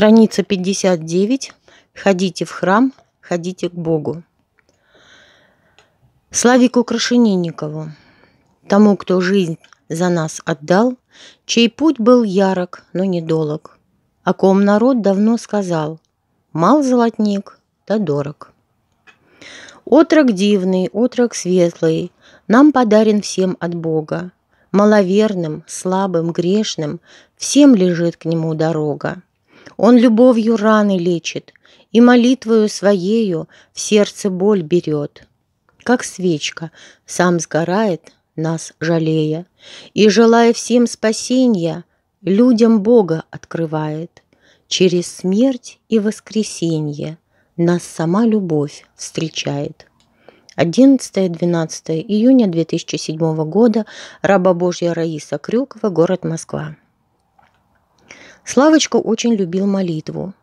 Страница 59. Ходите в храм, ходите к Богу. Славику Крашенинникову, тому, кто жизнь за нас отдал, чей путь был ярок, но недолог, о ком народ давно сказал «мал золотник, да дорог». Отрок дивный, отрок светлый, нам подарен всем от Бога. Маловерным, слабым, грешным, всем лежит к нему дорога. Он любовью раны лечит и молитвою своею в сердце боль берет. Как свечка сам сгорает, нас жалея, и, желая всем спасения, людям Бога открывает. Через смерть и воскресенье нас сама любовь встречает. 11-12 июня 2007 года, раба Божья Раиса Крюкова, город Москва. Славочка очень любил молитву.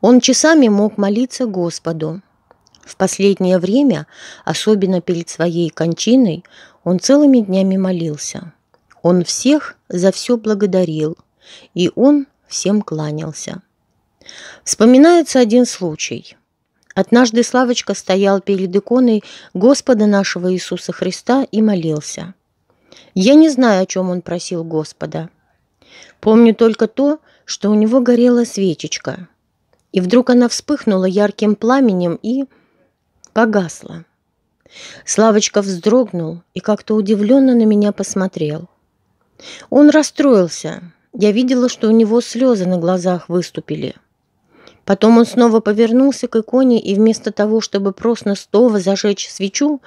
Он часами мог молиться Господу. В последнее время, особенно перед своей кончиной, он целыми днями молился. Он всех за все благодарил, и он всем кланялся. Вспоминается один случай. Однажды Славочка стоял перед иконой Господа нашего Иисуса Христа и молился. Я не знаю, о чем он просил Господа. Помню только то, что что у него горела свечечка. И вдруг она вспыхнула ярким пламенем и погасла. Славочка вздрогнул и как-то удивленно на меня посмотрел. Он расстроился. Я видела, что у него слезы на глазах выступили. Потом он снова повернулся к иконе, и вместо того, чтобы просто снова зажечь свечу,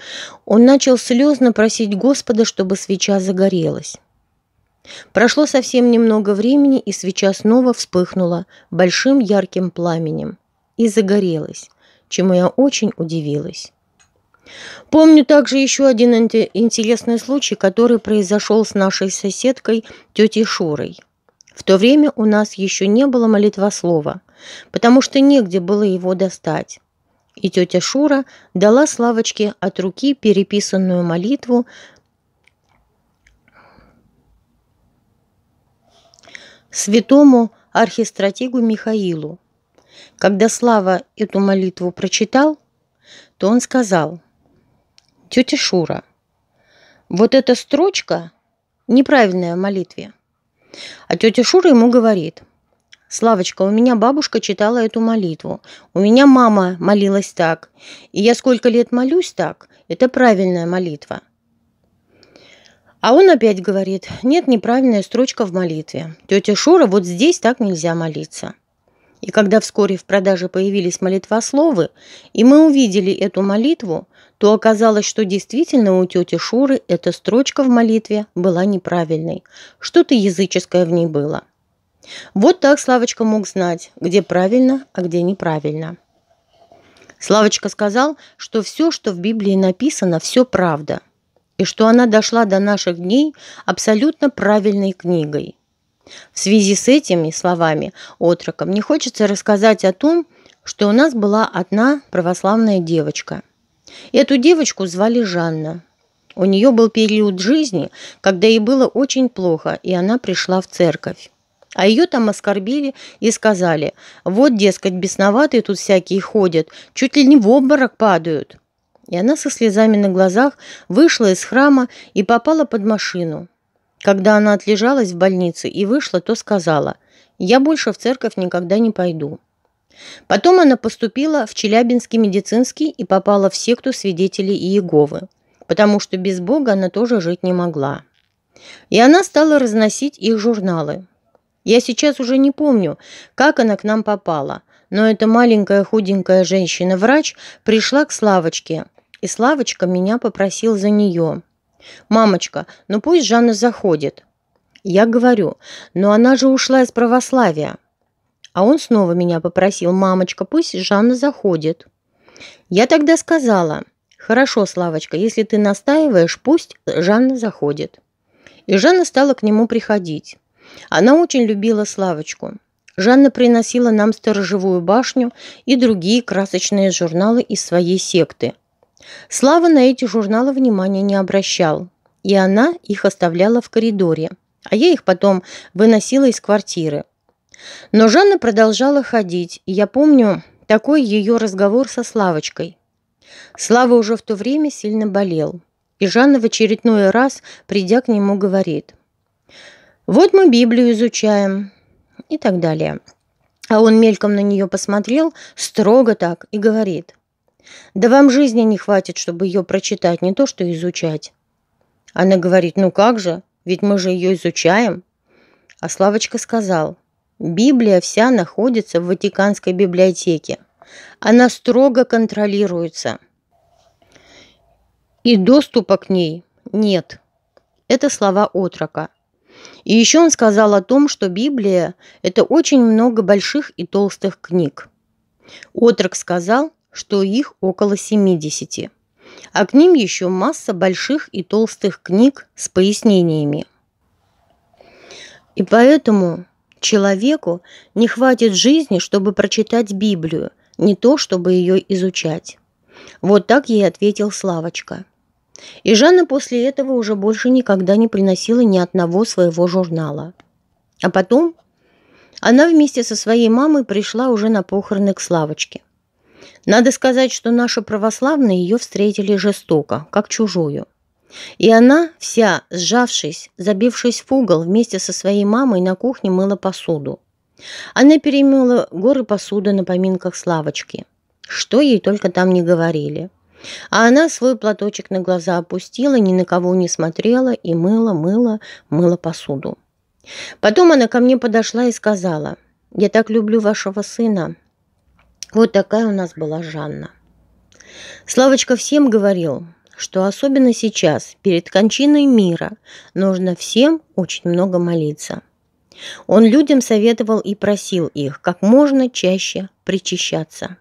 он начал слезно просить Господа, чтобы свеча загорелась. Прошло совсем немного времени, и свеча снова вспыхнула большим ярким пламенем и загорелась, чему я очень удивилась. Помню также еще один интересный случай, который произошел с нашей соседкой тетей Шурой. В то время у нас еще не было молитвослова, потому что негде было его достать. И тетя Шура дала Славочке от руки переписанную молитву святому архистратегу Михаилу. Когда Слава эту молитву прочитал, то он сказал, «Тетя Шура, вот эта строчка неправильная в молитве». А тетя Шура ему говорит, Славочка, у меня бабушка читала эту молитву. У меня мама молилась так. И я сколько лет молюсь так, это правильная молитва. А он опять говорит, нет, неправильная строчка в молитве. Тетя Шура, вот здесь так нельзя молиться. И когда вскоре в продаже появились молитвословы, и мы увидели эту молитву, то оказалось, что действительно у тети Шуры эта строчка в молитве была неправильной. Что-то языческое в ней было. Вот так Славочка мог знать, где правильно, а где неправильно. Славочка сказал, что все, что в Библии написано, все правда и что она дошла до наших дней абсолютно правильной книгой. В связи с этими словами отрока мне хочется рассказать о том, что у нас была одна православная девочка. Эту девочку звали Жанна. У нее был период жизни, когда ей было очень плохо, и она пришла в церковь. А ее там оскорбили и сказали, вот, дескать, бесноватые тут всякие ходят, чуть ли не в обморок падают. И она со слезами на глазах вышла из храма и попала под машину. Когда она отлежалась в больнице и вышла, то сказала, «Я больше в церковь никогда не пойду». Потом она поступила в Челябинский медицинский и попала в секту свидетелей Иеговы, потому что без Бога она тоже жить не могла. И она стала разносить их журналы. Я сейчас уже не помню, как она к нам попала, но эта маленькая худенькая женщина-врач пришла к Славочке, и Славочка меня попросил за нее. «Мамочка, ну пусть Жанна заходит». Я говорю, «Но «Ну она же ушла из православия». А он снова меня попросил, «Мамочка, пусть Жанна заходит». Я тогда сказала, «Хорошо, Славочка, если ты настаиваешь, пусть Жанна заходит». И Жанна стала к нему приходить. Она очень любила Славочку. Жанна приносила нам сторожевую башню и другие красочные журналы из своей секты – Слава на эти журналы внимания не обращал, и она их оставляла в коридоре, а я их потом выносила из квартиры. Но Жанна продолжала ходить, и я помню такой ее разговор со Славочкой. Слава уже в то время сильно болел, и Жанна в очередной раз, придя к нему, говорит «Вот мы Библию изучаем» и так далее. А он мельком на нее посмотрел, строго так, и говорит да вам жизни не хватит, чтобы ее прочитать, не то что изучать. Она говорит, ну как же, ведь мы же ее изучаем. А Славочка сказал, Библия вся находится в Ватиканской библиотеке. Она строго контролируется. И доступа к ней нет. Это слова отрока. И еще он сказал о том, что Библия – это очень много больших и толстых книг. Отрок сказал, что их около 70. А к ним еще масса больших и толстых книг с пояснениями. И поэтому человеку не хватит жизни, чтобы прочитать Библию, не то, чтобы ее изучать. Вот так ей ответил Славочка. И Жанна после этого уже больше никогда не приносила ни одного своего журнала. А потом она вместе со своей мамой пришла уже на похороны к Славочке. Надо сказать, что наши православные ее встретили жестоко, как чужую. И она, вся сжавшись, забившись в угол, вместе со своей мамой на кухне мыла посуду. Она перемыла горы посуды на поминках Славочки. Что ей только там не говорили. А она свой платочек на глаза опустила, ни на кого не смотрела и мыла, мыла, мыла посуду. Потом она ко мне подошла и сказала, «Я так люблю вашего сына, вот такая у нас была Жанна. Славочка всем говорил, что особенно сейчас, перед кончиной мира, нужно всем очень много молиться. Он людям советовал и просил их как можно чаще причащаться.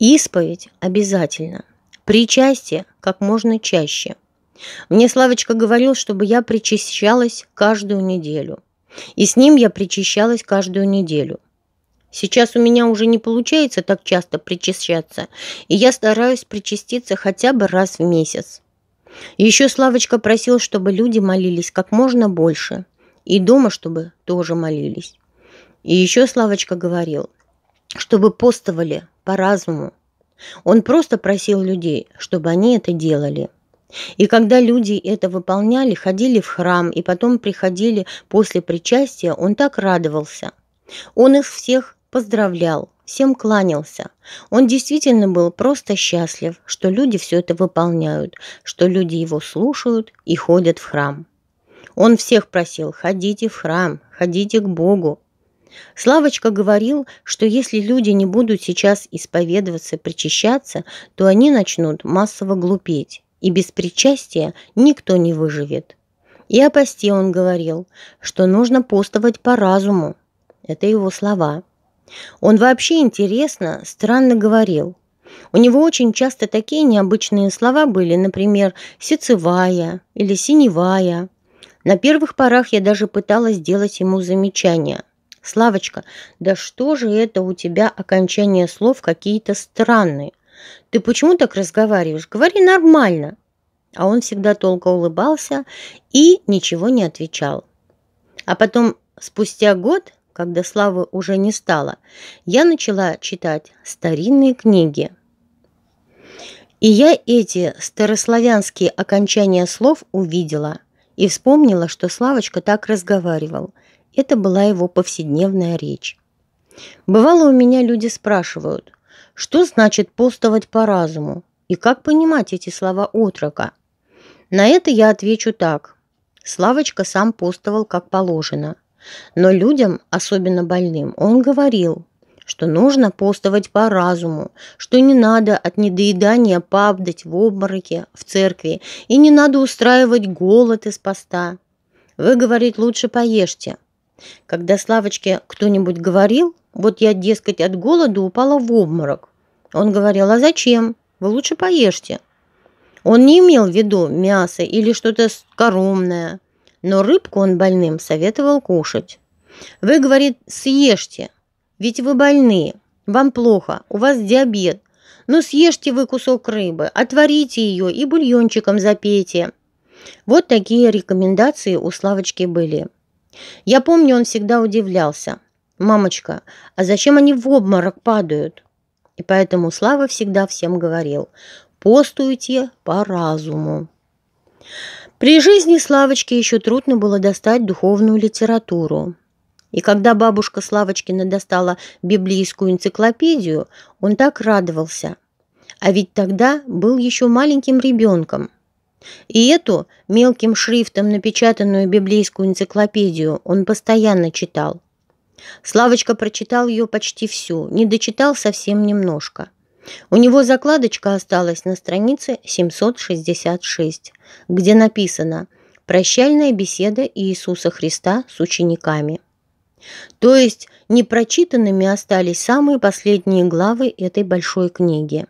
Исповедь обязательно, причастие как можно чаще. Мне Славочка говорил, чтобы я причащалась каждую неделю. И с ним я причащалась каждую неделю. Сейчас у меня уже не получается так часто причащаться, и я стараюсь причаститься хотя бы раз в месяц. Еще Славочка просил, чтобы люди молились как можно больше, и дома, чтобы тоже молились. И еще Славочка говорил, чтобы постовали по разуму. Он просто просил людей, чтобы они это делали. И когда люди это выполняли, ходили в храм и потом приходили после причастия, он так радовался. Он их всех поздравлял, всем кланялся. Он действительно был просто счастлив, что люди все это выполняют, что люди его слушают и ходят в храм. Он всех просил «ходите в храм, ходите к Богу». Славочка говорил, что если люди не будут сейчас исповедоваться, причащаться, то они начнут массово глупеть, и без причастия никто не выживет. И о посте он говорил, что нужно постовать по разуму. Это его слова. Он вообще интересно, странно говорил. У него очень часто такие необычные слова были, например, «сицевая» или «синевая». На первых порах я даже пыталась сделать ему замечание. «Славочка, да что же это у тебя окончания слов какие-то странные? Ты почему так разговариваешь? Говори нормально!» А он всегда толко улыбался и ничего не отвечал. А потом, спустя год, когда славы уже не стало, я начала читать старинные книги. И я эти старославянские окончания слов увидела и вспомнила, что Славочка так разговаривал. Это была его повседневная речь. Бывало, у меня люди спрашивают, что значит «полствовать по разуму» и как понимать эти слова отрока. На это я отвечу так. Славочка сам постовал как положено – но людям, особенно больным, он говорил, что нужно постовать по разуму, что не надо от недоедания пабдать в обмороке, в церкви, и не надо устраивать голод из поста. Вы, говорит, лучше поешьте. Когда Славочке кто-нибудь говорил, вот я, дескать, от голода упала в обморок. Он говорил, а зачем? Вы лучше поешьте. Он не имел в виду мясо или что-то скоромное но рыбку он больным советовал кушать. «Вы, — говорит, — съешьте, ведь вы больные, вам плохо, у вас диабет. Ну съешьте вы кусок рыбы, отварите ее и бульончиком запейте». Вот такие рекомендации у Славочки были. Я помню, он всегда удивлялся. «Мамочка, а зачем они в обморок падают?» И поэтому Слава всегда всем говорил «Постуйте по разуму». При жизни Славочке еще трудно было достать духовную литературу. И когда бабушка Славочкина достала библейскую энциклопедию, он так радовался. А ведь тогда был еще маленьким ребенком. И эту мелким шрифтом напечатанную библейскую энциклопедию он постоянно читал. Славочка прочитал ее почти всю, не дочитал совсем немножко – у него закладочка осталась на странице 766, где написано «Прощальная беседа Иисуса Христа с учениками». То есть непрочитанными остались самые последние главы этой большой книги.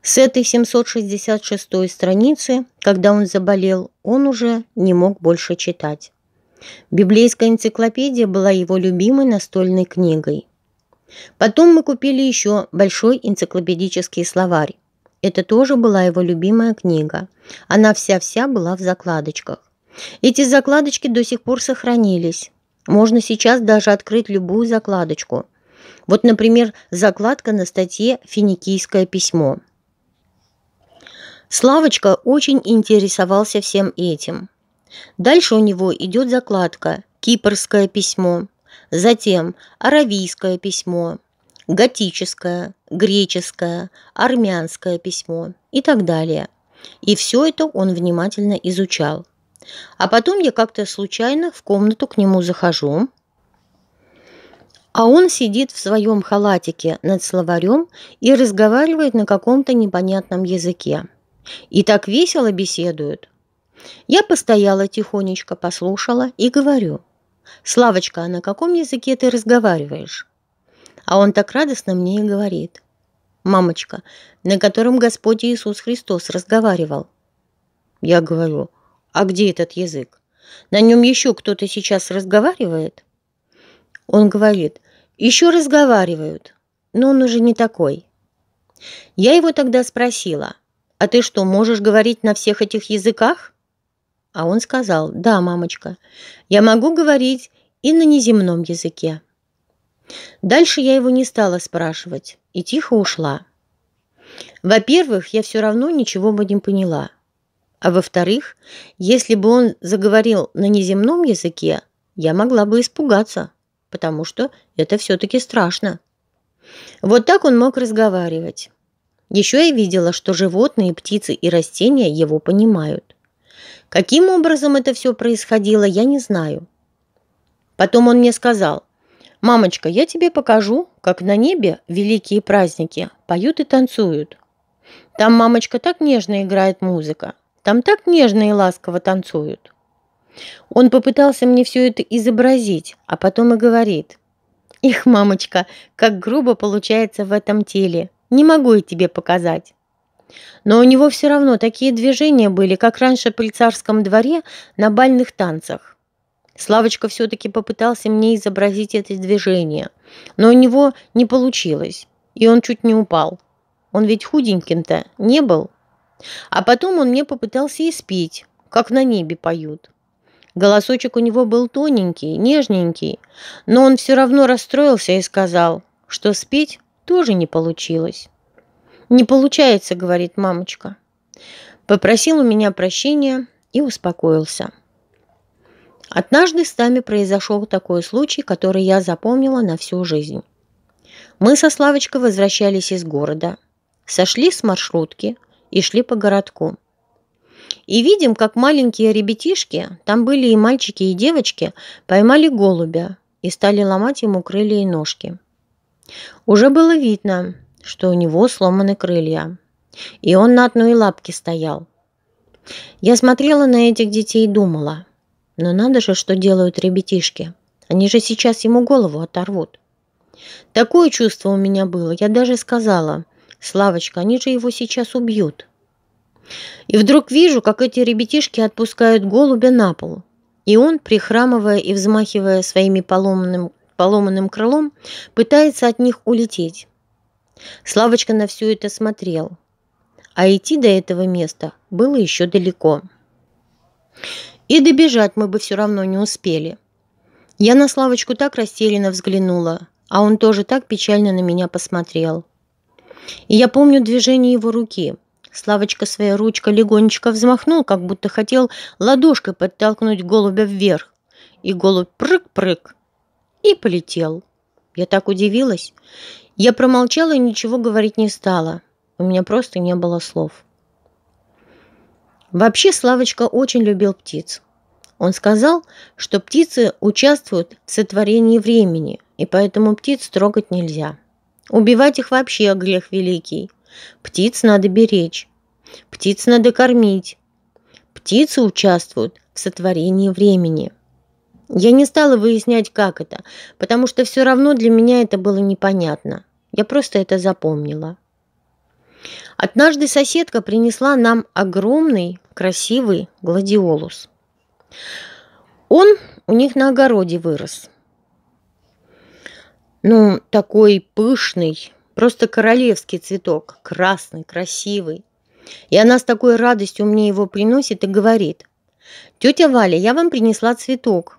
С этой 766 страницы, когда он заболел, он уже не мог больше читать. Библейская энциклопедия была его любимой настольной книгой. Потом мы купили еще большой энциклопедический словарь. Это тоже была его любимая книга. Она вся-вся была в закладочках. Эти закладочки до сих пор сохранились. Можно сейчас даже открыть любую закладочку. Вот, например, закладка на статье «Финикийское письмо». Славочка очень интересовался всем этим. Дальше у него идет закладка «Кипрское письмо» затем аравийское письмо, готическое, греческое, армянское письмо и так далее. И все это он внимательно изучал. А потом я как-то случайно в комнату к нему захожу, а он сидит в своем халатике над словарем и разговаривает на каком-то непонятном языке. И так весело беседуют. Я постояла тихонечко, послушала и говорю. «Славочка, а на каком языке ты разговариваешь?» А он так радостно мне и говорит. «Мамочка, на котором Господь Иисус Христос разговаривал?» Я говорю, «А где этот язык? На нем еще кто-то сейчас разговаривает?» Он говорит, «Еще разговаривают, но он уже не такой». Я его тогда спросила, «А ты что, можешь говорить на всех этих языках?» А он сказал, да, мамочка, я могу говорить и на неземном языке. Дальше я его не стала спрашивать и тихо ушла. Во-первых, я все равно ничего бы не поняла. А во-вторых, если бы он заговорил на неземном языке, я могла бы испугаться, потому что это все-таки страшно. Вот так он мог разговаривать. Еще я видела, что животные, птицы и растения его понимают. Каким образом это все происходило, я не знаю. Потом он мне сказал, «Мамочка, я тебе покажу, как на небе великие праздники поют и танцуют. Там, мамочка, так нежно играет музыка, там так нежно и ласково танцуют». Он попытался мне все это изобразить, а потом и говорит, «Их, мамочка, как грубо получается в этом теле, не могу и тебе показать». Но у него все равно такие движения были, как раньше при царском дворе на бальных танцах. Славочка все-таки попытался мне изобразить это движение, но у него не получилось, и он чуть не упал. Он ведь худеньким-то не был. А потом он мне попытался испить, как на небе поют. Голосочек у него был тоненький, нежненький, но он все равно расстроился и сказал, что спеть тоже не получилось. «Не получается», — говорит мамочка. Попросил у меня прощения и успокоился. Однажды с нами произошел такой случай, который я запомнила на всю жизнь. Мы со Славочкой возвращались из города, сошли с маршрутки и шли по городку. И видим, как маленькие ребятишки, там были и мальчики, и девочки, поймали голубя и стали ломать ему крылья и ножки. Уже было видно, что у него сломаны крылья. И он на одной лапке стоял. Я смотрела на этих детей и думала, но надо же, что делают ребятишки. Они же сейчас ему голову оторвут. Такое чувство у меня было. Я даже сказала, Славочка, они же его сейчас убьют. И вдруг вижу, как эти ребятишки отпускают голубя на пол. И он, прихрамывая и взмахивая своими поломанным, поломанным крылом, пытается от них улететь. Славочка на все это смотрел, а идти до этого места было еще далеко. И добежать мы бы все равно не успели. Я на Славочку так растерянно взглянула, а он тоже так печально на меня посмотрел. И я помню движение его руки. Славочка своей ручкой легонечко взмахнул, как будто хотел ладошкой подтолкнуть голубя вверх. И голубь прыг-прыг и полетел. Я так удивилась. Я промолчала и ничего говорить не стала. У меня просто не было слов. Вообще Славочка очень любил птиц. Он сказал, что птицы участвуют в сотворении времени, и поэтому птиц трогать нельзя. Убивать их вообще грех великий. Птиц надо беречь. Птиц надо кормить. Птицы участвуют в сотворении времени. Я не стала выяснять, как это, потому что все равно для меня это было непонятно. Я просто это запомнила. Однажды соседка принесла нам огромный красивый гладиолус. Он у них на огороде вырос. Ну, такой пышный, просто королевский цветок, красный, красивый. И она с такой радостью мне его приносит и говорит, «Тетя Валя, я вам принесла цветок.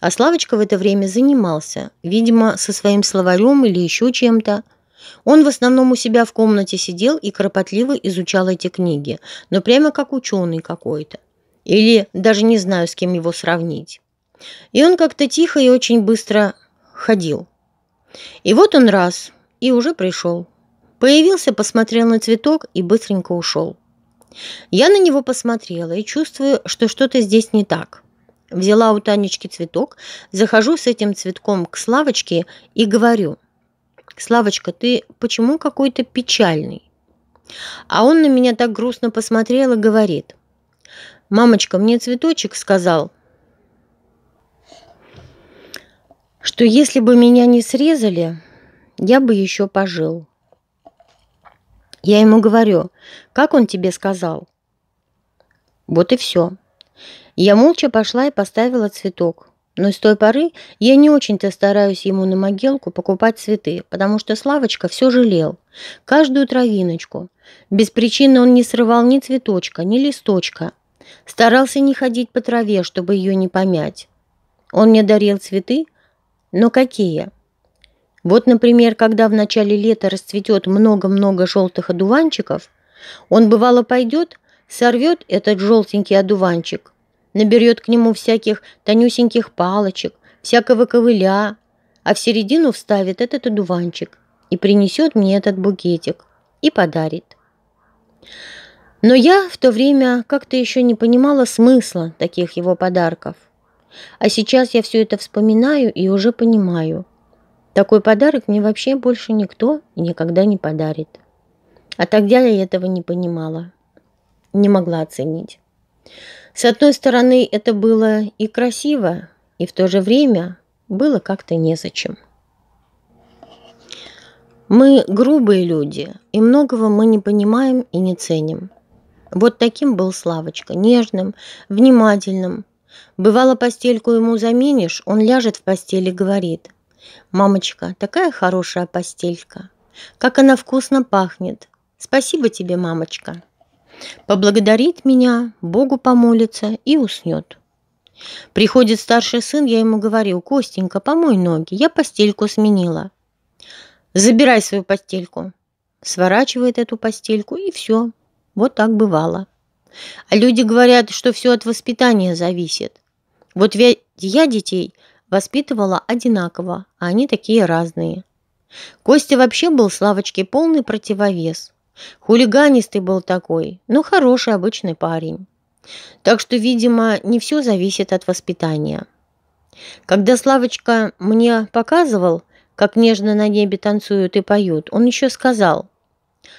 А Славочка в это время занимался, видимо, со своим словарем или еще чем-то. Он в основном у себя в комнате сидел и кропотливо изучал эти книги, но прямо как ученый какой-то. Или даже не знаю, с кем его сравнить. И он как-то тихо и очень быстро ходил. И вот он раз, и уже пришел. Появился, посмотрел на цветок и быстренько ушел. Я на него посмотрела и чувствую, что что-то здесь не так. Взяла у Танечки цветок, захожу с этим цветком к Славочке и говорю, «Славочка, ты почему какой-то печальный?» А он на меня так грустно посмотрел и говорит, «Мамочка, мне цветочек сказал, что если бы меня не срезали, я бы еще пожил». Я ему говорю, «Как он тебе сказал?» Вот и все. Я молча пошла и поставила цветок. Но с той поры я не очень-то стараюсь ему на могилку покупать цветы, потому что Славочка все жалел. Каждую травиночку. Без причины он не срывал ни цветочка, ни листочка. Старался не ходить по траве, чтобы ее не помять. Он мне дарил цветы, но какие? Вот, например, когда в начале лета расцветет много-много желтых одуванчиков, он бывало пойдет, сорвет этот желтенький одуванчик – наберет к нему всяких тонюсеньких палочек, всякого ковыля, а в середину вставит этот одуванчик и принесет мне этот букетик и подарит. Но я в то время как-то еще не понимала смысла таких его подарков. А сейчас я все это вспоминаю и уже понимаю. Такой подарок мне вообще больше никто и никогда не подарит. А тогда я этого не понимала, не могла оценить. С одной стороны, это было и красиво, и в то же время было как-то незачем. Мы грубые люди, и многого мы не понимаем и не ценим. Вот таким был Славочка, нежным, внимательным. Бывало, постельку ему заменишь, он ляжет в постели и говорит, «Мамочка, такая хорошая постелька! Как она вкусно пахнет! Спасибо тебе, мамочка!» поблагодарит меня, Богу помолится и уснет. Приходит старший сын, я ему говорю, «Костенька, помой ноги, я постельку сменила». «Забирай свою постельку». Сворачивает эту постельку, и все. Вот так бывало. А люди говорят, что все от воспитания зависит. Вот ведь я детей воспитывала одинаково, а они такие разные. Костя вообще был с лавочки полный противовес. Хулиганистый был такой, но хороший обычный парень. Так что, видимо, не все зависит от воспитания. Когда Славочка мне показывал, как нежно на небе танцуют и поют, он еще сказал,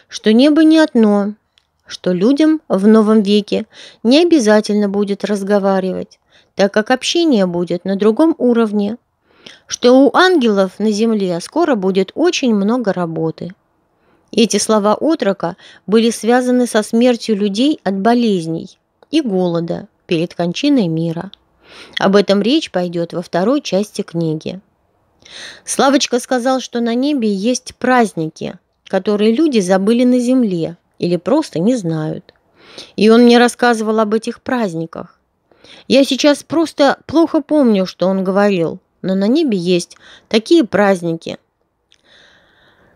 что небо не одно, что людям в новом веке не обязательно будет разговаривать, так как общение будет на другом уровне, что у ангелов на земле скоро будет очень много работы – эти слова отрока были связаны со смертью людей от болезней и голода перед кончиной мира. Об этом речь пойдет во второй части книги. Славочка сказал, что на небе есть праздники, которые люди забыли на земле или просто не знают. И он мне рассказывал об этих праздниках. Я сейчас просто плохо помню, что он говорил, но на небе есть такие праздники –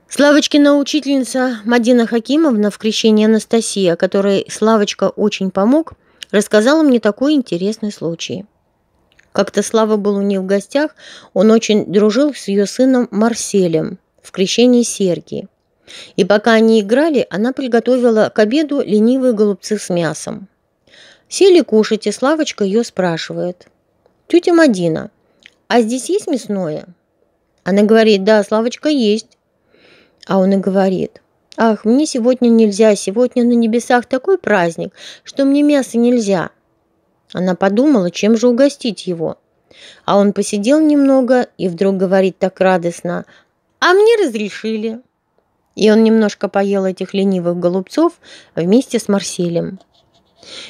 Славочкина учительница Мадина Хакимовна в крещении Анастасия, которой Славочка очень помог, рассказала мне такой интересный случай. Как-то Слава был у нее в гостях, он очень дружил с ее сыном Марселем в крещении Сергии. И пока они играли, она приготовила к обеду ленивые голубцы с мясом. Сели кушать, и Славочка ее спрашивает. «Тетя Мадина, а здесь есть мясное?» Она говорит, «Да, Славочка, есть». А он и говорит, «Ах, мне сегодня нельзя, сегодня на небесах такой праздник, что мне мясо нельзя». Она подумала, чем же угостить его. А он посидел немного и вдруг говорит так радостно, «А мне разрешили». И он немножко поел этих ленивых голубцов вместе с Марселем.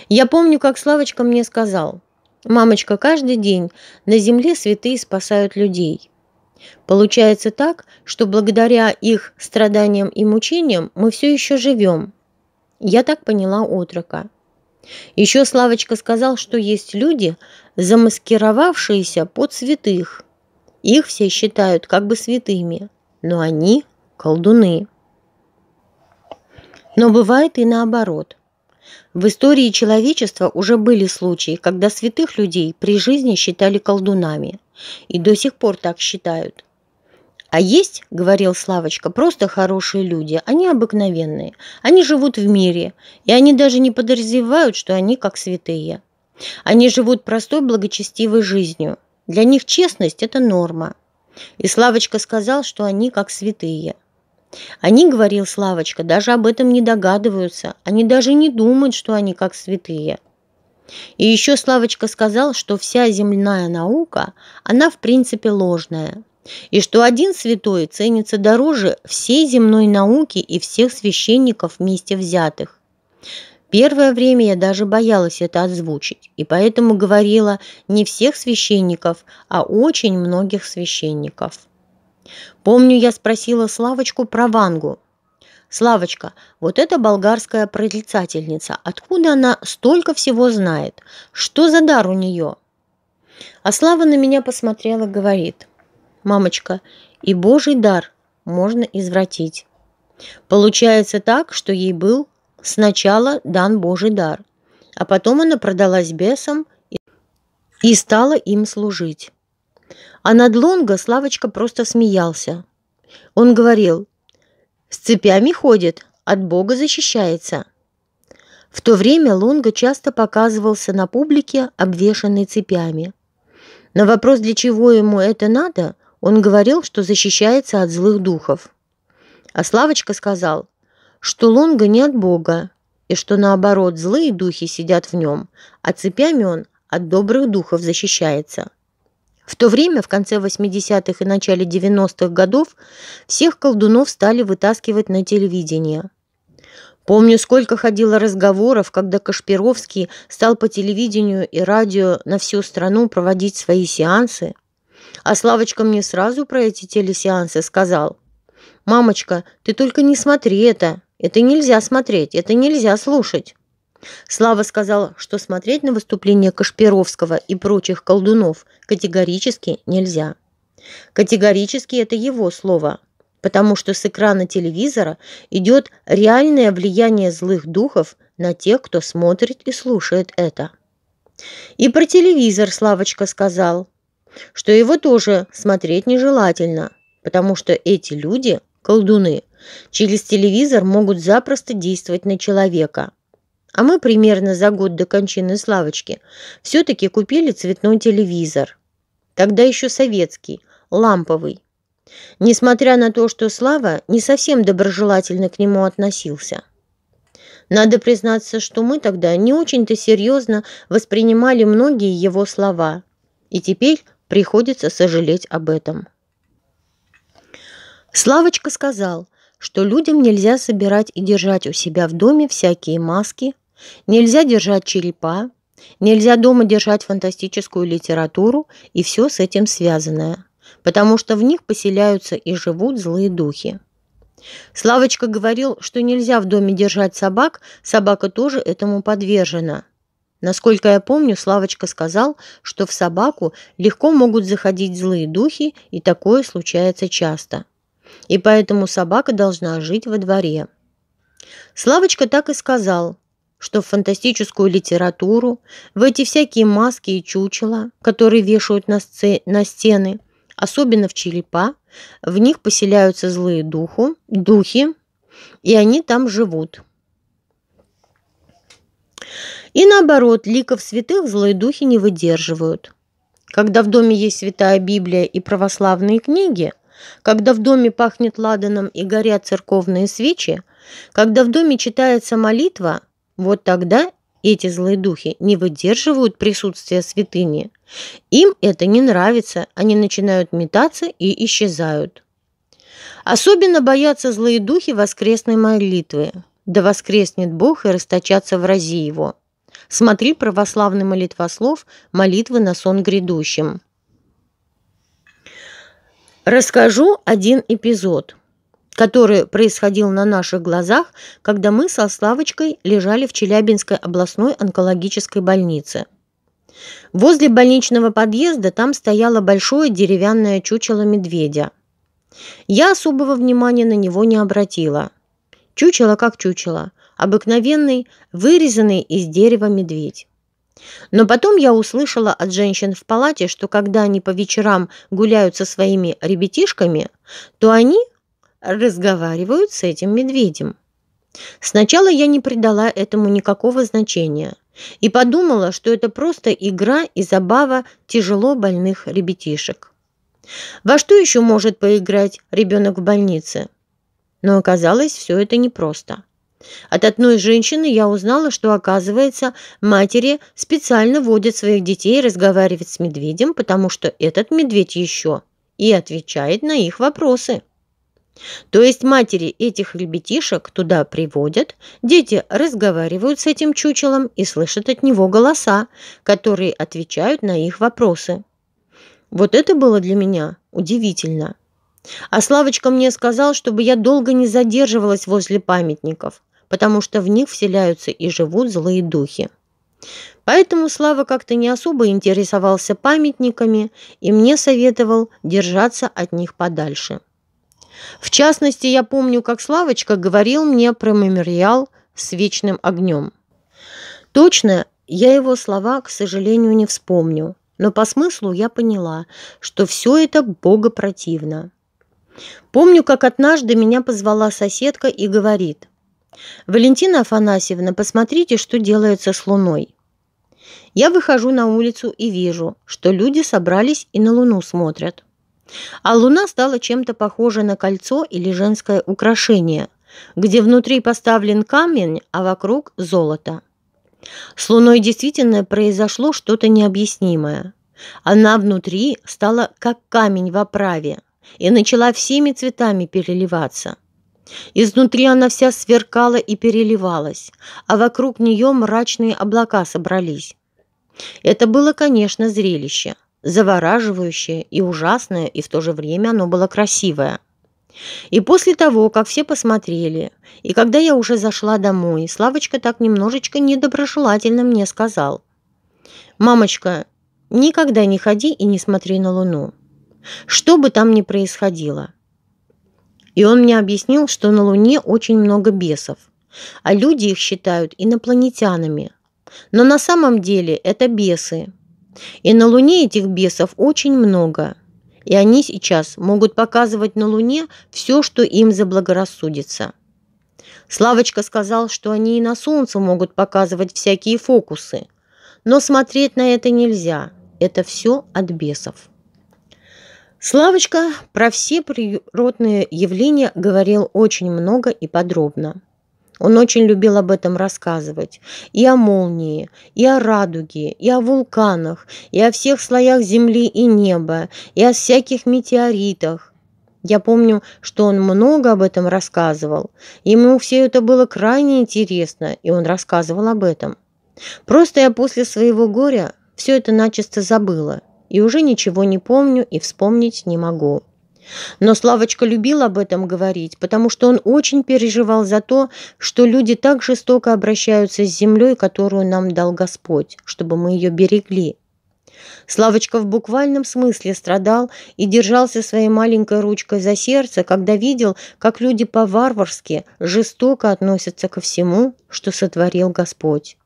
Я помню, как Славочка мне сказал, «Мамочка, каждый день на земле святые спасают людей». Получается так, что благодаря их страданиям и мучениям мы все еще живем. Я так поняла отрока. Еще Славочка сказал, что есть люди, замаскировавшиеся под святых. Их все считают как бы святыми, но они колдуны. Но бывает и наоборот. В истории человечества уже были случаи, когда святых людей при жизни считали колдунами – и до сих пор так считают. А есть, говорил Славочка, просто хорошие люди. Они обыкновенные. Они живут в мире. И они даже не подозревают, что они как святые. Они живут простой благочестивой жизнью. Для них честность – это норма. И Славочка сказал, что они как святые. Они, говорил Славочка, даже об этом не догадываются. Они даже не думают, что они как святые. И еще Славочка сказал, что вся земная наука, она в принципе ложная, и что один святой ценится дороже всей земной науки и всех священников вместе взятых. Первое время я даже боялась это озвучить, и поэтому говорила не всех священников, а очень многих священников. Помню, я спросила Славочку про Вангу, «Славочка, вот эта болгарская прорицательница, откуда она столько всего знает? Что за дар у нее?» А Слава на меня посмотрела, говорит, «Мамочка, и божий дар можно извратить». Получается так, что ей был сначала дан божий дар, а потом она продалась бесам и стала им служить. А над Лонго Славочка просто смеялся. Он говорил, с цепями ходит, от Бога защищается. В то время Лонго часто показывался на публике, обвешанный цепями. На вопрос, для чего ему это надо, он говорил, что защищается от злых духов. А Славочка сказал, что Лонго не от Бога, и что наоборот злые духи сидят в нем, а цепями он от добрых духов защищается. В то время, в конце 80-х и начале 90-х годов, всех колдунов стали вытаскивать на телевидение. Помню, сколько ходило разговоров, когда Кашпировский стал по телевидению и радио на всю страну проводить свои сеансы. А Славочка мне сразу про эти телесеансы сказал. «Мамочка, ты только не смотри это. Это нельзя смотреть, это нельзя слушать». Слава сказал, что смотреть на выступления Кашпировского и прочих колдунов категорически нельзя. Категорически это его слово, потому что с экрана телевизора идет реальное влияние злых духов на тех, кто смотрит и слушает это. И про телевизор Славочка сказал, что его тоже смотреть нежелательно, потому что эти люди, колдуны, через телевизор могут запросто действовать на человека, а мы примерно за год до кончины Славочки все-таки купили цветной телевизор. Тогда еще советский, ламповый. Несмотря на то, что Слава не совсем доброжелательно к нему относился. Надо признаться, что мы тогда не очень-то серьезно воспринимали многие его слова. И теперь приходится сожалеть об этом. Славочка сказал, что людям нельзя собирать и держать у себя в доме всякие маски, Нельзя держать черепа, нельзя дома держать фантастическую литературу и все с этим связанное, потому что в них поселяются и живут злые духи. Славочка говорил, что нельзя в доме держать собак, собака тоже этому подвержена. Насколько я помню, Славочка сказал, что в собаку легко могут заходить злые духи, и такое случается часто. И поэтому собака должна жить во дворе. Славочка так и сказал, что в фантастическую литературу, в эти всякие маски и чучела, которые вешают на, сце- на стены, особенно в черепа, в них поселяются злые духу, духи, и они там живут. И наоборот, ликов святых злые духи не выдерживают. Когда в доме есть святая Библия и православные книги, когда в доме пахнет ладаном и горят церковные свечи, когда в доме читается молитва – вот тогда эти злые духи не выдерживают присутствия святыни. Им это не нравится, они начинают метаться и исчезают. Особенно боятся злые духи воскресной молитвы. Да воскреснет Бог и расточатся врази его. Смотри православный молитвослов «Молитвы на сон грядущим». Расскажу один эпизод – который происходил на наших глазах, когда мы со Славочкой лежали в Челябинской областной онкологической больнице. Возле больничного подъезда там стояло большое деревянное чучело медведя. Я особого внимания на него не обратила. Чучело как чучело, обыкновенный, вырезанный из дерева медведь. Но потом я услышала от женщин в палате, что когда они по вечерам гуляют со своими ребятишками, то они – разговаривают с этим медведем. Сначала я не придала этому никакого значения и подумала, что это просто игра и забава тяжело больных ребятишек. Во что еще может поиграть ребенок в больнице? Но оказалось, все это непросто. От одной женщины я узнала, что, оказывается, матери специально водят своих детей разговаривать с медведем, потому что этот медведь еще и отвечает на их вопросы. То есть матери этих ребятишек туда приводят, дети разговаривают с этим чучелом и слышат от него голоса, которые отвечают на их вопросы. Вот это было для меня удивительно. А Славочка мне сказал, чтобы я долго не задерживалась возле памятников, потому что в них вселяются и живут злые духи. Поэтому Слава как-то не особо интересовался памятниками и мне советовал держаться от них подальше. В частности, я помню, как Славочка говорил мне про мемориал с вечным огнем. Точно я его слова, к сожалению, не вспомню, но по смыслу я поняла, что все это богопротивно. Помню, как однажды меня позвала соседка и говорит, «Валентина Афанасьевна, посмотрите, что делается с Луной». Я выхожу на улицу и вижу, что люди собрались и на Луну смотрят а луна стала чем-то похожа на кольцо или женское украшение, где внутри поставлен камень, а вокруг золото. С луной действительно произошло что-то необъяснимое. Она внутри стала как камень в оправе и начала всеми цветами переливаться. Изнутри она вся сверкала и переливалась, а вокруг нее мрачные облака собрались. Это было, конечно, зрелище – завораживающее и ужасное, и в то же время оно было красивое. И после того, как все посмотрели, и когда я уже зашла домой, Славочка так немножечко недоброжелательно мне сказал. «Мамочка, никогда не ходи и не смотри на Луну, что бы там ни происходило». И он мне объяснил, что на Луне очень много бесов, а люди их считают инопланетянами. Но на самом деле это бесы – и на Луне этих бесов очень много. И они сейчас могут показывать на Луне все, что им заблагорассудится. Славочка сказал, что они и на Солнце могут показывать всякие фокусы. Но смотреть на это нельзя. Это все от бесов. Славочка про все природные явления говорил очень много и подробно. Он очень любил об этом рассказывать. И о молнии, и о радуге, и о вулканах, и о всех слоях земли и неба, и о всяких метеоритах. Я помню, что он много об этом рассказывал. Ему все это было крайне интересно, и он рассказывал об этом. Просто я после своего горя все это начисто забыла, и уже ничего не помню и вспомнить не могу. Но Славочка любил об этом говорить, потому что он очень переживал за то, что люди так жестоко обращаются с землей, которую нам дал Господь, чтобы мы ее берегли. Славочка в буквальном смысле страдал и держался своей маленькой ручкой за сердце, когда видел, как люди по-варварски жестоко относятся ко всему, что сотворил Господь.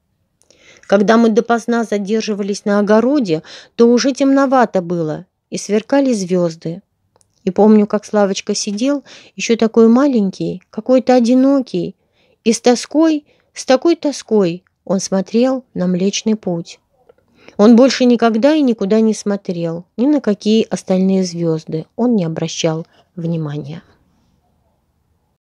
Когда мы допоздна задерживались на огороде, то уже темновато было и сверкали звезды. И помню, как Славочка сидел, еще такой маленький, какой-то одинокий, и с тоской, с такой тоской он смотрел на Млечный Путь. Он больше никогда и никуда не смотрел, ни на какие остальные звезды он не обращал внимания.